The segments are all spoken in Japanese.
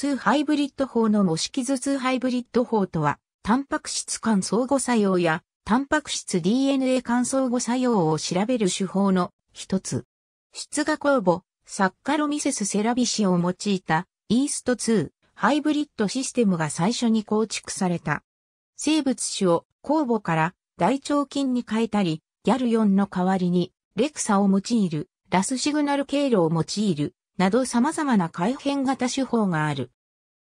2ハイブリッド法の模式図2ハイブリッド法とは、タンパク質間相互作用や、タンパク質 DNA 間相互作用を調べる手法の一つ。出荷酵母、サッカロミセスセラビシを用いた、イースト2、ハイブリッドシステムが最初に構築された。生物種を酵母から大腸菌に変えたり、ギャル4の代わりにレクサを用いる、ラスシグナル経路を用いる、など様々な改変型手法がある。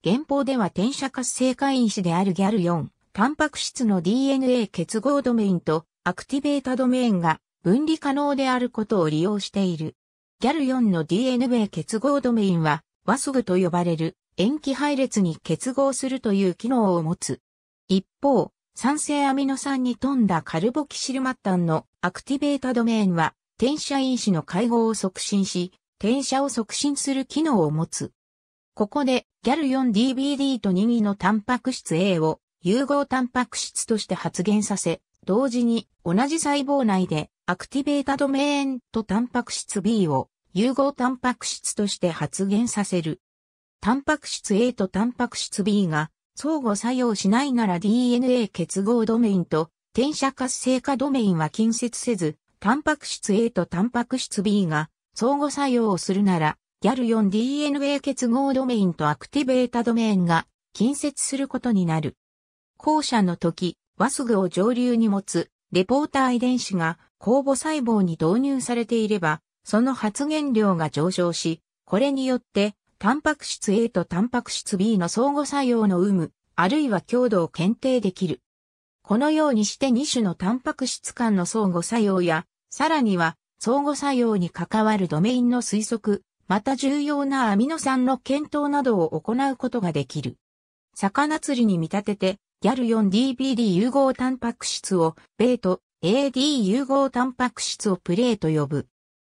現法では転写活性化因子であるギャル4、タンパク質の DNA 結合ドメインとアクティベータドメインが分離可能であることを利用している。ギャル4の DNA 結合ドメインは、ワスグと呼ばれる塩基配列に結合するという機能を持つ。一方、酸性アミノ酸に富んだカルボキシルマッタンのアクティベータドメインは、転写因子の解合を促進し、転写を促進する機能を持つ。ここでギャル4 d b d と任意のタンパク質 A を融合タンパク質として発現させ、同時に同じ細胞内でアクティベータドメインとタンパク質 B を融合タンパク質として発現させる。タンパク質 A とタンパク質 B が相互作用しないなら DNA 結合ドメインと転写活性化ドメインは近接せず、タンパク質 A とタンパク質 B が相互作用をするなら、GAL4DNA 結合ドメインとアクティベータドメインが近接することになる。後者の時、ワスグを上流に持つレポーター遺伝子が酵母細胞に導入されていれば、その発現量が上昇し、これによって、タンパク質 A とタンパク質 B の相互作用の有無、あるいは強度を検定できる。このようにして2種のタンパク質間の相互作用や、さらには相互作用に関わるドメインの推測、また重要なアミノ酸の検討などを行うことができる。魚釣りに見立てて、ギャル 4DBD 融合タンパク質を、ベート、AD 融合タンパク質をプレーと呼ぶ。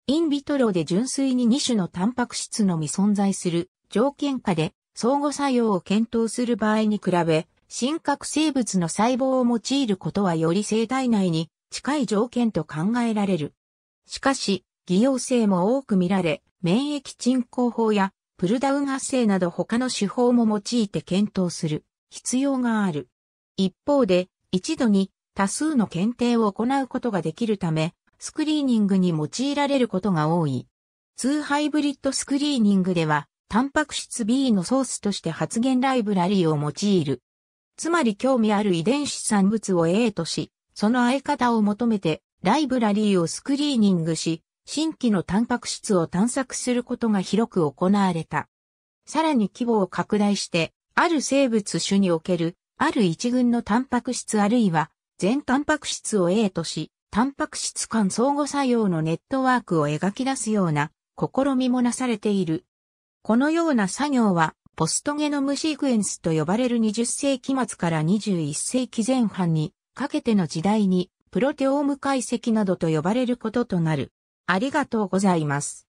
インビトロで純粋に2種のタンパク質のみ存在する条件下で相互作用を検討する場合に比べ、真核生物の細胞を用いることはより生体内に近い条件と考えられる。しかし、偽陽性も多く見られ、免疫鎮抗法やプルダウン発生など他の手法も用いて検討する必要がある。一方で、一度に多数の検定を行うことができるため、スクリーニングに用いられることが多い。2ハイブリッドスクリーニングでは、タンパク質 B のソースとして発現ライブラリーを用いる。つまり興味ある遺伝子産物を A とし、その相方を求めてライブラリーをスクリーニングし、新規のタンパク質を探索することが広く行われた。さらに規模を拡大して、ある生物種における、ある一群のタンパク質あるいは、全タンパク質を A とし、タンパク質間相互作用のネットワークを描き出すような試みもなされている。このような作業は、ポストゲノムシークエンスと呼ばれる20世紀末から21世紀前半にかけての時代にプロテオーム解析などと呼ばれることとなる。ありがとうございます。